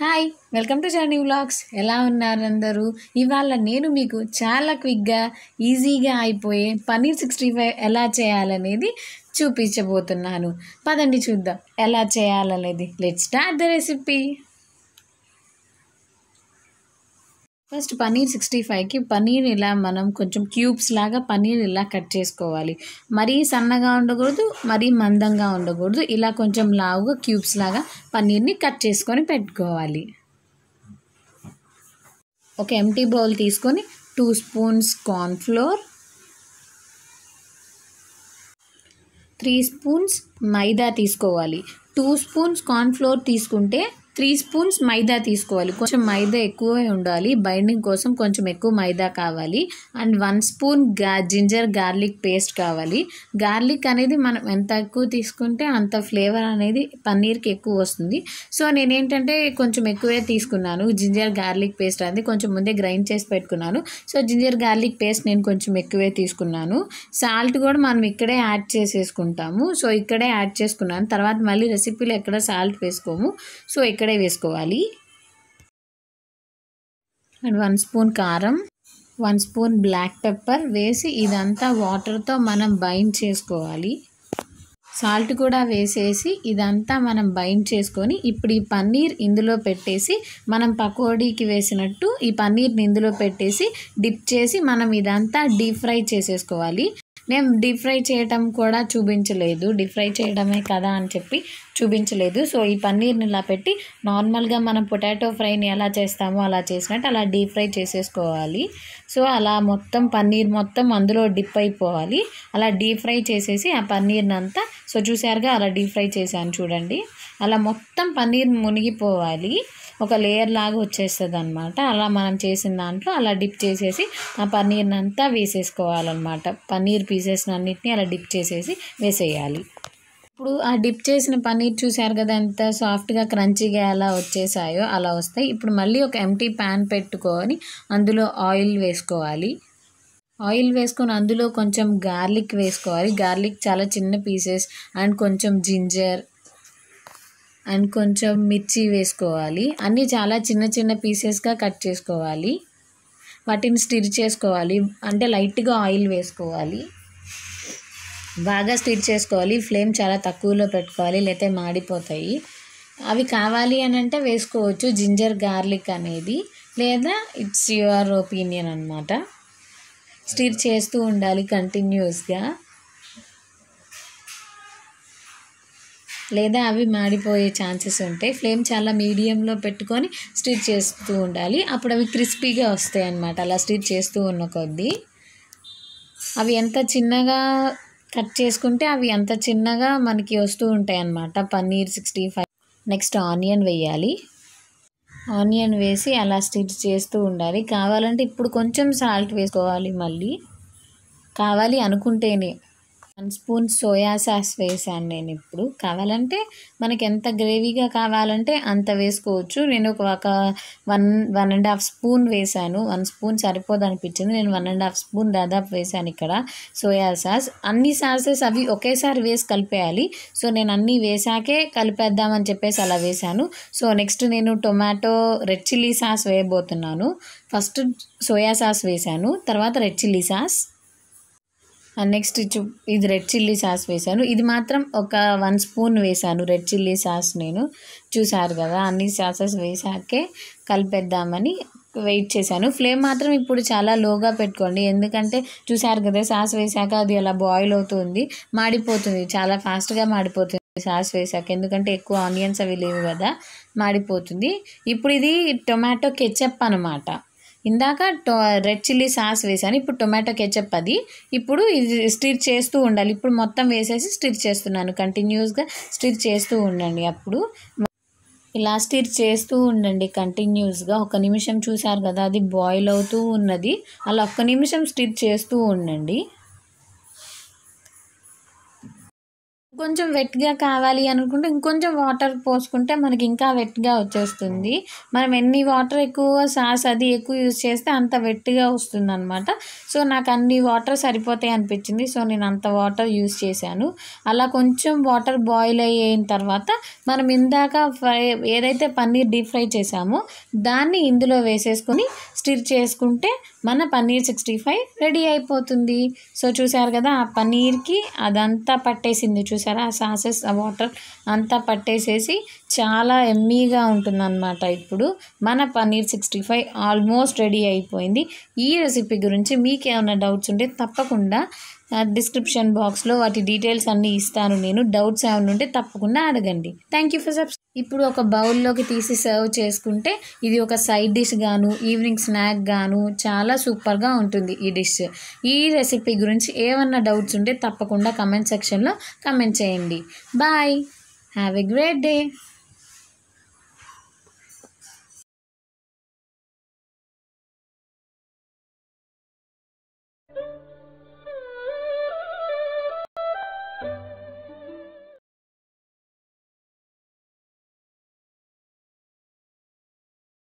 hi welcome to journey vlogs ఎలా ఉన్నారు అందరూ ఇవాళ నేను మీకు చాలా క్విక్గా ఈజీగా అయిపోయే పన్నీర్ సిక్స్టీ ఫైవ్ ఎలా చేయాలనేది చూపించబోతున్నాను పదండి చూద్దాం ఎలా చేయాలనేది let start the recipe first paneer sixty ఫైవ్కి పన్నీర్ ఇలా మనం కొంచెం క్యూబ్స్ లాగా పన్నీర్ ఇలా కట్ చేసుకోవాలి మరీ సన్నగా ఉండకూడదు మరీ మందంగా ఉండకూడదు ఇలా కొంచెం లావుగా క్యూబ్స్ లాగా పన్నీర్ని కట్ చేసుకొని పెట్టుకోవాలి ఒక ఎంటీ బౌల్ తీసుకొని two spoons cornflour three spoons maida తీసుకోవాలి టూ స్పూన్స్ కార్న్ఫ్లోర్ తీసుకుంటే త్రీ స్పూన్స్ మైదా తీసుకోవాలి కొంచెం మైదా ఎక్కువే ఉండాలి బైండింగ్ కోసం కొంచెం ఎక్కువ మైదా కావాలి అండ్ వన్ స్పూన్ గా జింజర్ గార్లిక్ పేస్ట్ కావాలి గార్లిక్ అనేది మనం ఎంత ఎక్కువ తీసుకుంటే అంత ఫ్లేవర్ అనేది పన్నీర్కి ఎక్కువ వస్తుంది సో నేనేంటంటే కొంచెం ఎక్కువే తీసుకున్నాను జింజర్ గార్లిక్ పేస్ట్ అనేది కొంచెం ముందే గ్రైండ్ చేసి పెట్టుకున్నాను సో జింజర్ గార్లిక్ పేస్ట్ నేను కొంచెం ఎక్కువే తీసుకున్నాను సాల్ట్ కూడా మనం ఇక్కడే యాడ్ చేసేసుకుంటాము సో ఇక్కడే యాడ్ చేసుకున్నాను తర్వాత మళ్ళీ రెసిపీలో ఎక్కడ సాల్ట్ వేసుకోము సో ఇక్కడ ఇక్కడే వేసుకోవాలి అండ్ వన్ స్పూన్ కారం వన్ స్పూన్ బ్లాక్ పెప్పర్ వేసి ఇదంతా వాటర్తో మనం బైండ్ చేసుకోవాలి సాల్ట్ కూడా వేసేసి ఇదంతా మనం బైండ్ చేసుకొని ఇప్పుడు ఈ పన్నీర్ ఇందులో పెట్టేసి మనం పకోడీకి వేసినట్టు ఈ పన్నీర్ని ఇందులో పెట్టేసి డిప్ చేసి మనం ఇదంతా డీప్ ఫ్రై చేసేసుకోవాలి నేను డీప్ ఫ్రై చేయటం కూడా చూపించలేదు డీప్ ఫ్రై చేయడమే కదా అని చెప్పి చూపించలేదు సో ఈ పన్నీర్ని ఇలా పెట్టి నార్మల్గా మనం పొటాటో ఫ్రైని ఎలా చేస్తామో అలా చేసినట్టు అలా డీప్ ఫ్రై చేసేసుకోవాలి సో అలా మొత్తం పన్నీర్ మొత్తం అందులో డిప్ అయిపోవాలి అలా డీప్ ఫ్రై చేసేసి ఆ పన్నీర్ని అంతా సో చూసారుగా అలా డీప్ ఫ్రై చేశాను చూడండి అలా మొత్తం పన్నీర్ మునిగిపోవాలి ఒక లేయర్ లాగా వచ్చేస్తుంది అనమాట అలా మనం చేసిన దాంట్లో అలా డిప్ చేసేసి ఆ పన్నీర్ని అంతా వేసేసుకోవాలన్నమాట పన్నీర్ పీసెస్ని అన్నిటిని అలా డిప్ చేసేసి వేసేయాలి ఇప్పుడు ఆ డిప్ చేసిన పన్నీర్ చూశారు కదా ఎంత సాఫ్ట్గా క్రంచీగా ఎలా వచ్చేసాయో అలా వస్తాయి ఇప్పుడు మళ్ళీ ఒక ఎంటీ ప్యాన్ పెట్టుకొని అందులో ఆయిల్ వేసుకోవాలి ఆయిల్ వేసుకొని అందులో కొంచెం గార్లిక్ వేసుకోవాలి గార్లిక్ చాలా చిన్న పీసెస్ అండ్ కొంచెం జింజర్ అండ్ కొంచెం మిర్చి వేసుకోవాలి అన్నీ చాలా చిన్న చిన్న పీసెస్గా కట్ చేసుకోవాలి వాటిని స్టిర్ చేసుకోవాలి అంటే లైట్గా ఆయిల్ వేసుకోవాలి బాగా స్టిర్ చేసుకోవాలి ఫ్లేమ్ చాలా తక్కువలో పెట్టుకోవాలి లేకపోతే మాడిపోతాయి అవి కావాలి అని అంటే వేసుకోవచ్చు జింజర్ గార్లిక్ అనేది లేదా ఇట్స్ యువర్ ఒపీనియన్ అనమాట స్టిర్ చేస్తూ ఉండాలి కంటిన్యూస్గా లేదా అవి మాడిపోయే ఛాన్సెస్ ఉంటాయి ఫ్లేమ్ చాలా మీడియంలో పెట్టుకొని స్టిచ్ చేస్తూ ఉండాలి అప్పుడు అవి క్రిస్పీగా వస్తాయి అన్నమాట అలా స్టిచ్ చేస్తూ ఉన్న కొద్దీ అవి ఎంత చిన్నగా కట్ చేసుకుంటే అవి ఎంత చిన్నగా మనకి వస్తూ ఉంటాయి అన్నమాట paneer sixty five next onion వేయాలి ఆనియన్ వేసి అలా స్టిచ్ చేస్తూ ఉండాలి కావాలంటే ఇప్పుడు కొంచెం సాల్ట్ వేసుకోవాలి మళ్ళీ కావాలి అనుకుంటేనే వన్ స్పూన్ సోయా సాస్ వేసాను నేను ఇప్పుడు కావాలంటే మనకి ఎంత గ్రేవీగా కావాలంటే అంత వేసుకోవచ్చు నేను ఒక ఒక one one and half spoon వేశాను వన్ స్పూన్ సరిపోదు అనిపించింది నేను వన్ అండ్ హాఫ్ స్పూన్ దాదాపు వేశాను ఇక్కడ సోయా సాస్ అన్ని సాసెస్ అవి ఒకేసారి వేసి కలిపేయాలి సో నేను అన్నీ వేసాకే కలిపేద్దామని చెప్పేసి అలా వేశాను సో నెక్స్ట్ నేను టొమాటో రెడ్ చిల్లీ సాస్ వేయబోతున్నాను ఫస్ట్ సోయా సాస్ వేశాను తర్వాత రెడ్ చిల్లీ సాస్ నెక్స్ట్ చూ ఇది రెడ్ చిల్లీ సాస్ వేశాను ఇది మాత్రం ఒక వన్ స్పూన్ వేశాను రెడ్ చిల్లీ సాస్ నేను చూసారు కదా అన్ని సాసెస్ వేసాకే కలిపేద్దామని వెయిట్ చేశాను ఫ్లేమ్ మాత్రం ఇప్పుడు చాలా లోగా పెట్టుకోండి ఎందుకంటే చూసారు కదా సాస్ వేశాక అది అలా బాయిల్ అవుతుంది మాడిపోతుంది చాలా ఫాస్ట్గా మాడిపోతుంది సాస్ వేసాక ఎందుకంటే ఎక్కువ ఆనియన్స్ అవి లేవు కదా మాడిపోతుంది ఇప్పుడు ఇది టొమాటో కెచప్ అనమాట ఇందాక టో రెడ్ చిల్లీ సాస్ వేసాను ఇప్పుడు టొమాటో కెచప్ అది ఇప్పుడు ఇది స్టిర్ చేస్తూ ఉండాలి ఇప్పుడు మొత్తం వేసేసి స్టిర్ చేస్తున్నాను కంటిన్యూస్గా స్టిర్ చేస్తూ ఉండండి అప్పుడు ఇలా స్టిర్ చేస్తూ ఉండండి కంటిన్యూస్గా ఒక నిమిషం చూశారు కదా అది బాయిల్ అవుతూ ఉన్నది అలా ఒక్క నిమిషం స్టిర్ చేస్తూ ఉండండి కొంచెం వెట్గా కావాలి అనుకుంటే ఇంకొంచెం వాటర్ పోసుకుంటే మనకి ఇంకా వెట్గా వచ్చేస్తుంది మనం ఎన్ని వాటర్ ఎక్కువ సాస్ అది ఎక్కువ యూజ్ చేస్తే అంత వెట్గా వస్తుంది అనమాట సో నాకు అన్ని వాటర్ సరిపోతాయి అనిపించింది సో నేను అంత వాటర్ యూజ్ చేశాను అలా కొంచెం వాటర్ బాయిల్ అయిన తర్వాత మనం ఇందాక ఫ్రై ఏదైతే పన్నీర్ డీప్ ఫ్రై చేసామో దాన్ని ఇందులో వేసేసుకొని స్టిర్ చేసుకుంటే మన పన్నీర్ సిక్స్టీ రెడీ అయిపోతుంది సో చూసారు కదా ఆ పన్నీర్కి అదంతా పట్టేసింది చూసి చూసారా ఆ సాసెస్ ఆ వాటర్ అంతా పట్టేసేసి చాలా ఎమ్మీగా ఉంటుందన్నమాట ఇప్పుడు మన paneer sixty five almost ready అయిపోయింది ఈ రెసిపీ గురించి మీకు ఏమైనా డౌట్స్ ఉంటే తప్పకుండా డిస్క్రిప్షన్ బాక్స్లో వాటి డీటెయిల్స్ అన్నీ ఇస్తాను నేను డౌట్స్ ఏమైనా ఉంటే తప్పకుండా అడగండి థ్యాంక్ ఫర్ సబ్స్క్రైబ్ ఇప్పుడు ఒక బౌల్లోకి తీసి సర్వ్ చేసుకుంటే ఇది ఒక సైడ్ డిష్ గాను ఈవినింగ్ స్నాక్ గాను చాలా సూపర్గా ఉంటుంది ఈ డిష్ ఈ రెసిపీ గురించి ఏమన్నా డౌట్స్ ఉంటే తప్పకుండా కమెంట్ సెక్షన్లో కమెంట్ చేయండి bye have a great day